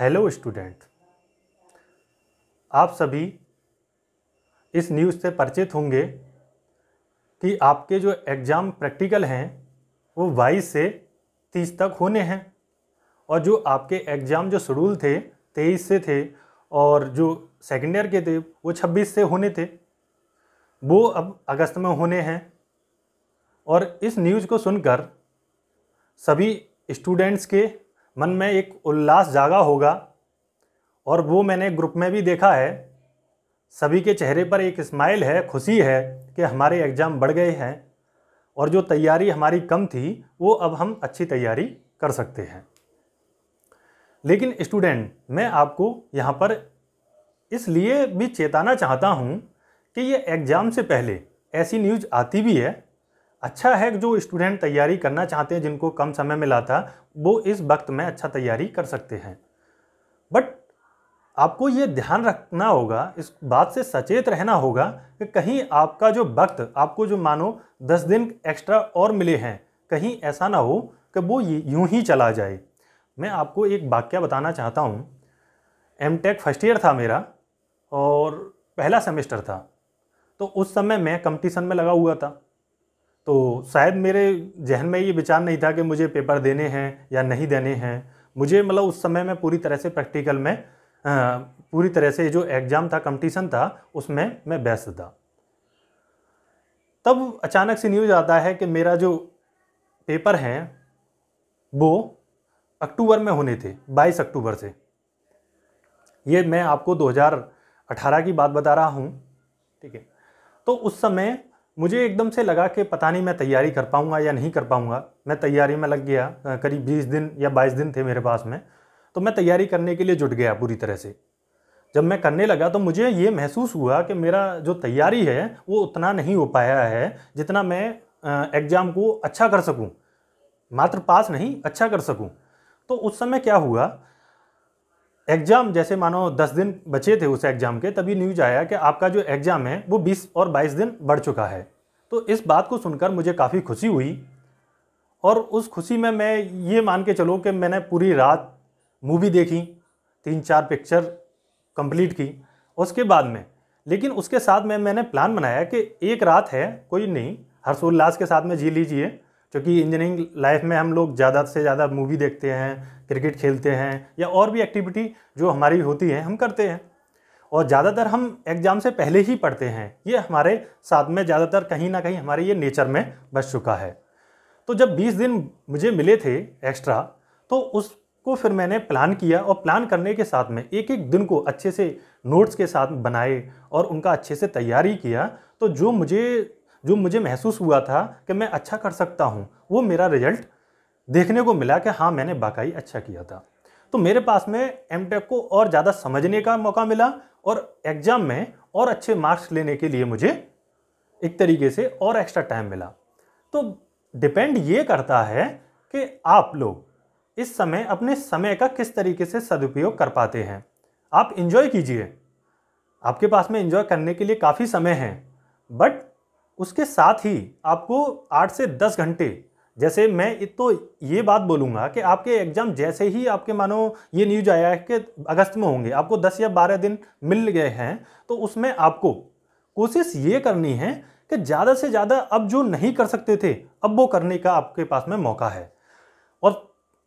hello student आप सभी इस न्यूज़ से परिचित होंगे कि आपके जो एग्ज़ाम प्रैक्टिकल हैं वो 22 से 30 तक होने हैं और जो आपके एग्ज़ाम जो शेड्यूल थे 23 से थे और जो सेकेंड ईयर के थे वो 26 से होने थे वो अब अगस्त में होने हैं और इस न्यूज़ को सुनकर सभी स्टूडेंट्स के मन में एक उल्लास जागा होगा और वो मैंने ग्रुप में भी देखा है सभी के चेहरे पर एक स्माइल है खुशी है कि हमारे एग्ज़ाम बढ़ गए हैं और जो तैयारी हमारी कम थी वो अब हम अच्छी तैयारी कर सकते हैं लेकिन स्टूडेंट मैं आपको यहाँ पर इसलिए भी चेताना चाहता हूँ कि ये एग्ज़ाम से पहले ऐसी न्यूज आती भी है अच्छा है जो स्टूडेंट तैयारी करना चाहते हैं जिनको कम समय मिला था वो इस वक्त में अच्छा तैयारी कर सकते हैं बट आपको ये ध्यान रखना होगा इस बात से सचेत रहना होगा कि कहीं आपका जो वक्त आपको जो मानो दस दिन एक्स्ट्रा और मिले हैं कहीं ऐसा ना हो कि वो यूं ही चला जाए मैं आपको एक वाक्य बताना चाहता हूँ एम टेक फर्स्ट ईयर था मेरा और पहला सेमेस्टर था तो उस समय मैं कंपटीशन में लगा हुआ था तो शायद मेरे जहन में ये विचार नहीं था कि मुझे पेपर देने हैं या नहीं देने हैं मुझे मतलब उस समय में पूरी तरह से प्रैक्टिकल में पूरी तरह से जो एग्ज़ाम था कंपटीशन था उसमें मैं व्यस्त था तब अचानक से न्यूज़ आता है कि मेरा जो पेपर है वो अक्टूबर में होने थे 22 अक्टूबर से ये मैं आपको 2018 की बात बता रहा हूँ ठीक है तो उस समय मुझे एकदम से लगा कि पता नहीं मैं तैयारी कर पाऊँगा या नहीं कर पाऊँगा मैं तैयारी में लग गया करीब बीस दिन या बाईस दिन थे मेरे पास में तो मैं तैयारी करने के लिए जुट गया पूरी तरह से जब मैं करने लगा तो मुझे ये महसूस हुआ कि मेरा जो तैयारी है वो उतना नहीं हो पाया है जितना मैं एग्ज़ाम को अच्छा कर सकूँ मात्र पास नहीं अच्छा कर सकूँ तो उस समय क्या हुआ एग्ज़ाम जैसे मानो दस दिन बचे थे उस एग्ज़ाम के तभी न्यूज आया कि आपका जो एग्ज़ाम है वो बीस और बाईस दिन बढ़ चुका है तो इस बात को सुनकर मुझे काफ़ी खुशी हुई और उस खुशी में मैं ये मान के चलो कि मैंने पूरी रात मूवी देखी तीन चार पिक्चर कंप्लीट की उसके बाद में लेकिन उसके साथ में मैंने प्लान बनाया कि एक रात है कोई नहीं हर्षोल्लास के साथ में जी लीजिए क्योंकि इंजीनियरिंग लाइफ में हम लोग ज़्यादा से ज़्यादा मूवी देखते हैं क्रिकेट खेलते हैं या और भी एक्टिविटी जो हमारी होती है हम करते हैं और ज़्यादातर हम एग्ज़ाम से पहले ही पढ़ते हैं ये हमारे साथ में ज़्यादातर कहीं ना कहीं हमारे ये नेचर में बस चुका है तो जब 20 दिन मुझे मिले थे एक्स्ट्रा तो उसको फिर मैंने प्लान किया और प्लान करने के साथ में एक एक दिन को अच्छे से नोट्स के साथ बनाए और उनका अच्छे से तैयारी किया तो जो मुझे जो मुझे महसूस हुआ था कि मैं अच्छा कर सकता हूँ वो मेरा रिजल्ट देखने को मिला कि हाँ मैंने बाकाई अच्छा किया था तो मेरे पास में एम को और ज़्यादा समझने का मौका मिला और एग्ज़ाम में और अच्छे मार्क्स लेने के लिए मुझे एक तरीके से और एक्स्ट्रा टाइम मिला तो डिपेंड ये करता है कि आप लोग इस समय अपने समय का किस तरीके से सदुपयोग कर पाते हैं आप इन्जॉय कीजिए आपके पास में इन्जॉय करने के लिए काफ़ी समय है बट उसके साथ ही आपको आठ से दस घंटे जैसे मैं तो ये बात बोलूँगा कि आपके एग्ज़ाम जैसे ही आपके मानो ये न्यूज आया है कि अगस्त में होंगे आपको दस या बारह दिन मिल गए हैं तो उसमें आपको कोशिश ये करनी है कि ज़्यादा से ज़्यादा अब जो नहीं कर सकते थे अब वो करने का आपके पास में मौका है और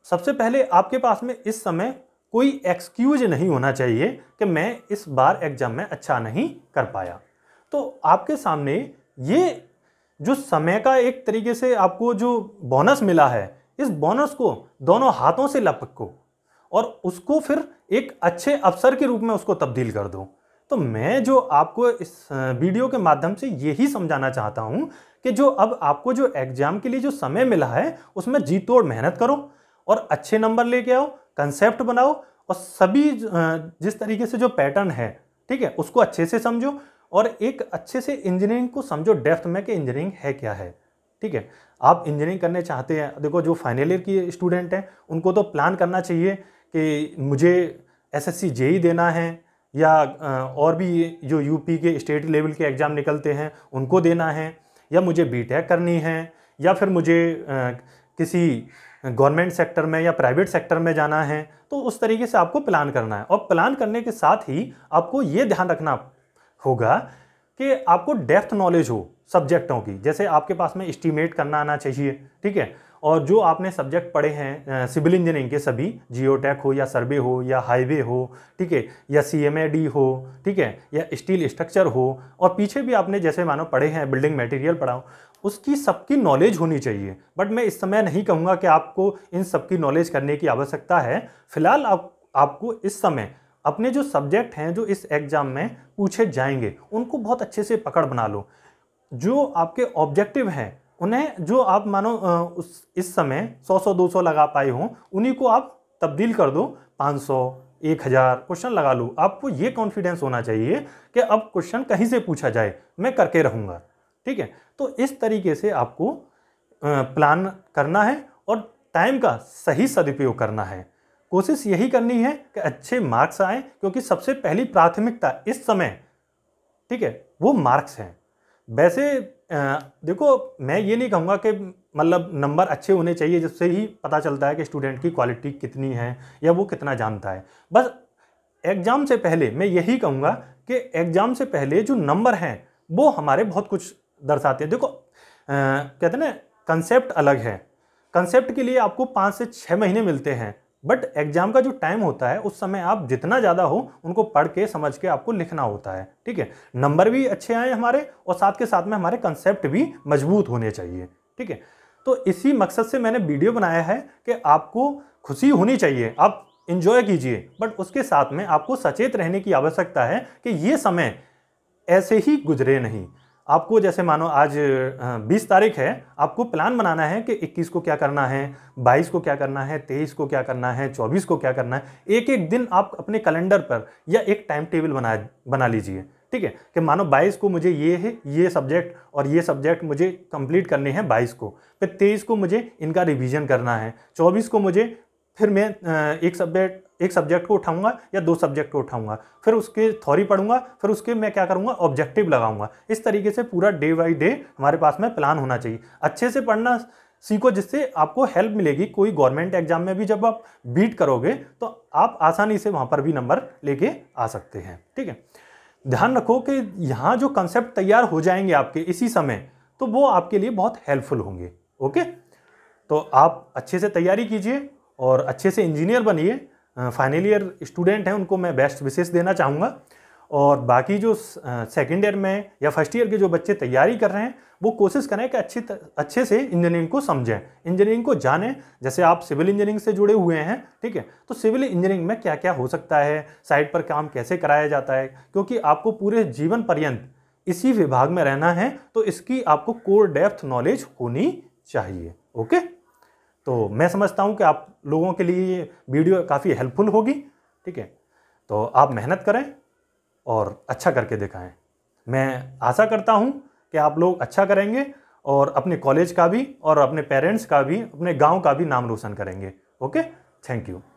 सबसे पहले आपके पास में इस समय कोई एक्सक्यूज नहीं होना चाहिए कि मैं इस बार एग्ज़ाम में अच्छा नहीं कर पाया तो आपके सामने ये जो समय का एक तरीके से आपको जो बोनस मिला है इस बोनस को दोनों हाथों से लपको और उसको फिर एक अच्छे अवसर के रूप में उसको तब्दील कर दो तो मैं जो आपको इस वीडियो के माध्यम से यही समझाना चाहता हूँ कि जो अब आपको जो एग्जाम के लिए जो समय मिला है उसमें जी तोड़ मेहनत करो और अच्छे नंबर लेके आओ कंसेप्ट बनाओ और सभी जिस तरीके से जो पैटर्न है ठीक है उसको अच्छे से समझो और एक अच्छे से इंजीनियरिंग को समझो डेप्थ में कि इंजीनियरिंग है क्या है ठीक है आप इंजीनियरिंग करने चाहते हैं देखो जो फाइनल ईयर की स्टूडेंट हैं उनको तो प्लान करना चाहिए कि मुझे एस एस जेई देना है या और भी जो यूपी के स्टेट लेवल के एग्ज़ाम निकलते हैं उनको देना है या मुझे बी करनी है या फिर मुझे किसी गवर्नमेंट सेक्टर में या प्राइवेट सेक्टर में जाना है तो उस तरीके से आपको प्लान करना है और प्लान करने के साथ ही आपको ये ध्यान रखना होगा कि आपको डेप्थ नॉलेज हो सब्जेक्टों की जैसे आपके पास में इस्टीमेट करना आना चाहिए ठीक है और जो आपने सब्जेक्ट पढ़े हैं सिविल इंजीनियरिंग के सभी जियोटेक हो या सर्वे हो या हाईवे हो ठीक है या सी हो ठीक है या स्टील स्ट्रक्चर हो और पीछे भी आपने जैसे मानो पढ़े हैं बिल्डिंग मटेरियल पढ़ाओ उसकी सबकी नॉलेज होनी चाहिए बट मैं इस समय नहीं कहूँगा कि आपको इन सबकी नॉलेज करने की आवश्यकता है फिलहाल आप आपको इस समय अपने जो सब्जेक्ट हैं जो इस एग्ज़ाम में पूछे जाएंगे उनको बहुत अच्छे से पकड़ बना लो जो आपके ऑब्जेक्टिव हैं उन्हें जो आप मानो उस इस समय 100 100 200 लगा पाए हों उन्हीं को आप तब्दील कर दो 500 1000 क्वेश्चन लगा लो आपको ये कॉन्फिडेंस होना चाहिए कि अब क्वेश्चन कहीं से पूछा जाए मैं करके रहूँगा ठीक है तो इस तरीके से आपको प्लान करना है और टाइम का सही सदुपयोग करना है कोशिश यही करनी है कि अच्छे मार्क्स आए क्योंकि सबसे पहली प्राथमिकता इस समय ठीक है वो मार्क्स हैं वैसे देखो मैं ये नहीं कहूँगा कि मतलब नंबर अच्छे होने चाहिए जिससे ही पता चलता है कि स्टूडेंट की क्वालिटी कितनी है या वो कितना जानता है बस एग्ज़ाम से पहले मैं यही कहूँगा कि एग्ज़ाम से पहले जो नंबर हैं वो हमारे बहुत कुछ दर्शाते हैं देखो आ, कहते हैं ना कंसेप्ट अलग है कंसेप्ट के लिए आपको पाँच से छः महीने मिलते हैं बट एग्जाम का जो टाइम होता है उस समय आप जितना ज़्यादा हो उनको पढ़ के समझ के आपको लिखना होता है ठीक है नंबर भी अच्छे आए हमारे और साथ के साथ में हमारे कंसेप्ट भी मजबूत होने चाहिए ठीक है तो इसी मकसद से मैंने वीडियो बनाया है कि आपको खुशी होनी चाहिए आप इन्जॉय कीजिए बट उसके साथ में आपको सचेत रहने की आवश्यकता है कि ये समय ऐसे ही गुजरे नहीं आपको जैसे मानो आज 20 तारीख है आपको प्लान बनाना है कि 21 को क्या करना है 22 को क्या करना है 23 को क्या करना है 24 को क्या करना है एक एक दिन आप अपने कैलेंडर पर या एक टाइम टेबल बना बना लीजिए ठीक है कि मानो 22 को मुझे ये है ये सब्जेक्ट और ये सब्जेक्ट मुझे कंप्लीट करने हैं 22 को फिर 23 को मुझे इनका रिवीजन करना है 24 को मुझे फिर मैं एक सब्जेक्ट एक सब्जेक्ट को उठाऊंगा या दो सब्जेक्ट को उठाऊंगा फिर उसके थॉरी पढ़ूंगा फिर उसके मैं क्या करूंगा ऑब्जेक्टिव लगाऊंगा इस तरीके से पूरा डे बाई डे हमारे पास में प्लान होना चाहिए अच्छे से पढ़ना सीखो जिससे आपको हेल्प मिलेगी कोई गवर्नमेंट एग्जाम में भी जब आप बीट करोगे तो आप आसानी से वहाँ पर भी नंबर लेके आ सकते हैं ठीक है ध्यान रखो कि यहाँ जो कंसेप्ट तैयार हो जाएंगे आपके इसी समय तो वो आपके लिए बहुत हेल्पफुल होंगे ओके तो आप अच्छे से तैयारी कीजिए और अच्छे से इंजीनियर बनिए फाइनल ईयर स्टूडेंट हैं उनको मैं बेस्ट विशेष देना चाहूँगा और बाकी जो सेकेंड ईयर में या फर्स्ट ईयर के जो बच्चे तैयारी कर रहे हैं वो कोशिश करें कि अच्छे अच्छे से इंजीनियरिंग को समझें इंजीनियरिंग को जानें जैसे आप सिविल इंजीनियरिंग से जुड़े हुए हैं ठीक है तो सिविल इंजीनियरिंग में क्या क्या हो सकता है साइट पर काम कैसे कराया जाता है क्योंकि आपको पूरे जीवन पर्यंत इसी विभाग में रहना है तो इसकी आपको कोर डेप्थ नॉलेज होनी चाहिए ओके तो मैं समझता हूँ कि आप लोगों के लिए वीडियो काफ़ी हेल्पफुल होगी ठीक है तो आप मेहनत करें और अच्छा करके दिखाएं मैं आशा करता हूँ कि आप लोग अच्छा करेंगे और अपने कॉलेज का भी और अपने पेरेंट्स का भी अपने गांव का भी नाम रोशन करेंगे ओके थैंक यू